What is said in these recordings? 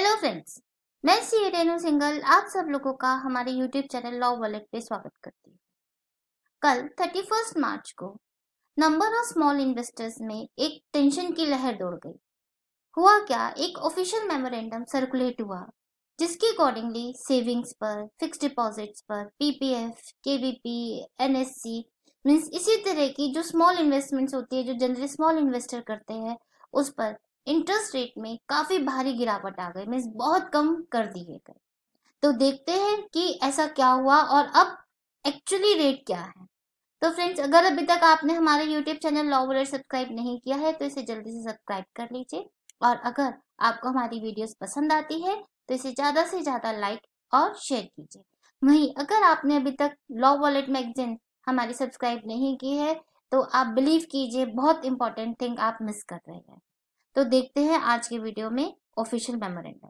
hello friends मैं सी Renu single आप सब लोगों का हमारे यूट्यूब चैनल लॉ वॉलेट पे स्वागत करती हूँ कल थर्टी फर्स्ट मार्च को नंबर ऑफ स्मॉल इन्वेस्टर्स में एक टेंशन की लहर दौड़ गई हुआ क्या एक ऑफिशियल मेमोरेंडम सर्कुलेट हुआ जिसके अकॉर्डिंगली सेविंग्स पर फिक्स डिपॉजिट्स पर पीपीएफ केवीपी एनएससी मीन्स इसी तरह की जो स्मॉल इन्वेस्टमेंट्स होती है जो जनरली स्मॉल इन्वेस्टर करते हैं उस पर इंटरेस्ट रेट में काफी भारी गिरावट आ गई मीन बहुत कम कर दिए गए तो देखते हैं कि ऐसा क्या हुआ और अब एक्चुअली रेट क्या है तो फ्रेंड्स अगर अभी तक आपने हमारे यूट्यूब चैनल लॉ सब्सक्राइब नहीं किया है तो इसे जल्दी से सब्सक्राइब कर लीजिए और अगर आपको हमारी वीडियोस पसंद आती है तो इसे ज़्यादा से ज़्यादा लाइक और शेयर कीजिए वहीं अगर आपने अभी तक लॉ वॉलेट मैगजीन हमारी सब्सक्राइब नहीं की है तो आप बिलीव कीजिए बहुत इंपॉर्टेंट थिंग आप मिस कर रहे हैं तो देखते हैं आज के वीडियो में ऑफिशियल मेमोरेंडम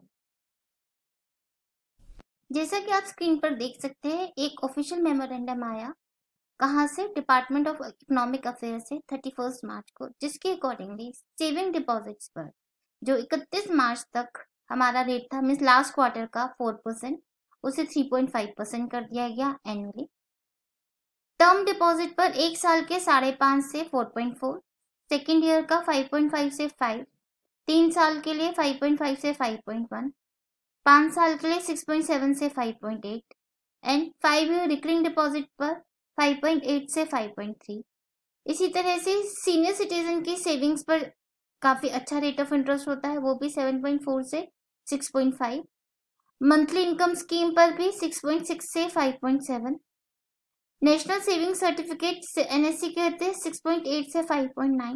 जैसा कि आप स्क्रीन पर देख सकते हैं एक ऑफिशियल मेमोरेंडम आया कहाँ से डिपार्टमेंट ऑफ इकोनॉमिक अफेयर से थर्टी फर्स्ट मार्च को जिसके अकॉर्डिंगली सेविंग डिपॉजिट्स पर जो इकतीस मार्च तक हमारा रेट था मीन लास्ट क्वार्टर का फोर परसेंट उसे थ्री पॉइंट फाइव परसेंट कर दिया गया एनुअली टर्म डिपॉजिट पर एक साल के साढ़े पांच से four point four second year का फाइव पॉइंट फाइव से फाइव तीन साल के लिए 5.5 से 5.1 पाँच साल के लिए 6.7 से 5.8 and five year recurring deposit पर 5.8 से 5.3 इसी तरह से सीनियर सिटीजन की सेविंग्स पर काफ़ी अच्छा रेट ऑफ इंटरेस्ट होता है वो भी 7.4 से 6.5 मंथली इनकम स्कीम पर भी 6.6 से 5.7 नेशनल सेविंग सर्टिफिकेट से एन एस सी के रहते 6.8 से 5.9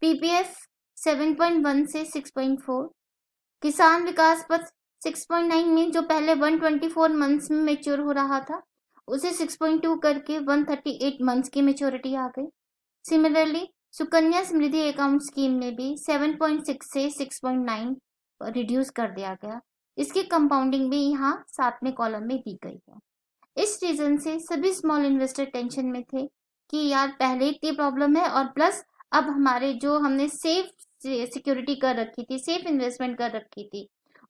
पीपीएफ 7.1 से 6.4 किसान विकास पथ 6.9 में जो पहले 124 मंथ्स में मेच्योर हो रहा था उसे 6.2 करके 138 मंथ्स की मेच्योरिटी आ गई similarly Sukanya Samriddhi account scheme में भी 7.6 से 6.9 रिड्यूस कर दिया गया इसकी कंपाउंडिंग भी यहाँ सातवें कॉलम में दी गई है इस रीजन से सभी स्मॉल इन्वेस्टर टेंशन में थे कि यार पहले इतनी प्रॉब्लम है और प्लस अब हमारे जो हमने सेफ सिक्योरिटी कर रखी थी सेफ इन्वेस्टमेंट कर रखी थी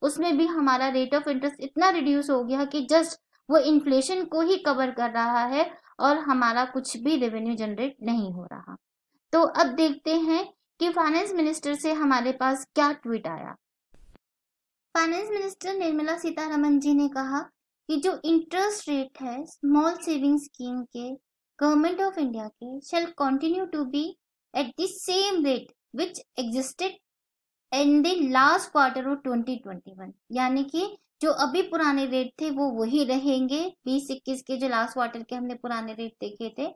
उसमें भी हमारा रेट ऑफ इंटरेस्ट इतना रिड्यूस हो गया कि जस्ट वो इन्फ्लेशन को ही कवर कर रहा है और हमारा कुछ भी रेवेन्यू जनरेट नहीं हो रहा तो अब देखते हैं कि फाइनेंस मिनिस्टर से हमारे पास क्या ट्वीट आया फाइनेंस मिनिस्टर निर्मला सीतारमन जी ने कहा कि जो इंटरेस्ट रेट है स्मॉल सेविंग स्कीम के गवर्नमेंट ऑफ इंडिया के shall continue to be at the same rate which existed in the last quarter of 2021 यानी कि जो अभी पुराने रेट थे वो वही रहेंगे बीस इक्कीस के जो लास्ट क्वार्टर के हमने पुराने रेट देखे थे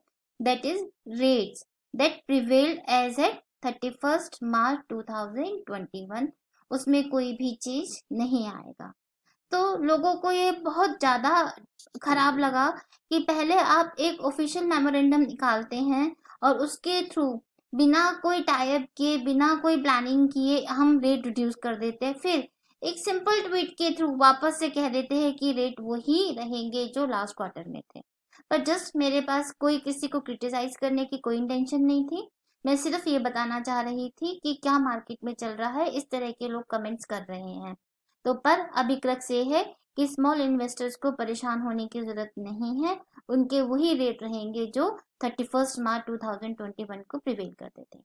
that is rates that prevailed as at thirty first March two thousand twenty one उसमें कोई भी चीज नहीं आएगा तो लोगों को ये बहुत ज्यादा खराब लगा कि पहले आप एक ऑफिशियल मेमोरेंडम निकालते हैं और उसके थ्रू बिना कोई टाइप किए बिना कोई प्लानिंग किए हम रेट रिड्यूस कर देते हैं फिर एक सिंपल ट्वीट के थ्रू वापस से कह देते हैं कि रेट वही रहेंगे जो लास्ट क्वार्टर में थे पर जस्ट मेरे पास कोई किसी को क्रिटिसाइज करने की कोई इंटेंशन नहीं थी मैं सिर्फ ये बताना चाह रही थी कि क्या मार्केट में चल रहा है इस तरह के लोग कमेंट्स कर रहे हैं तो पर अभी क्रक्स ये है कि स्मॉल इन्वेस्टर्स को परेशान होने की जरूरत नहीं है उनके वही रेट रहेंगे जो thirty first March two thousand twenty one को प्रिवेल करते थे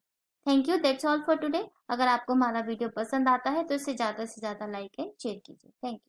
thank you that's all for today अगर आपको हमारा वीडियो पसंद आता है तो इसे ज़्यादा से ज़्यादा लाइक एंड शेयर कीजिए थैंक यू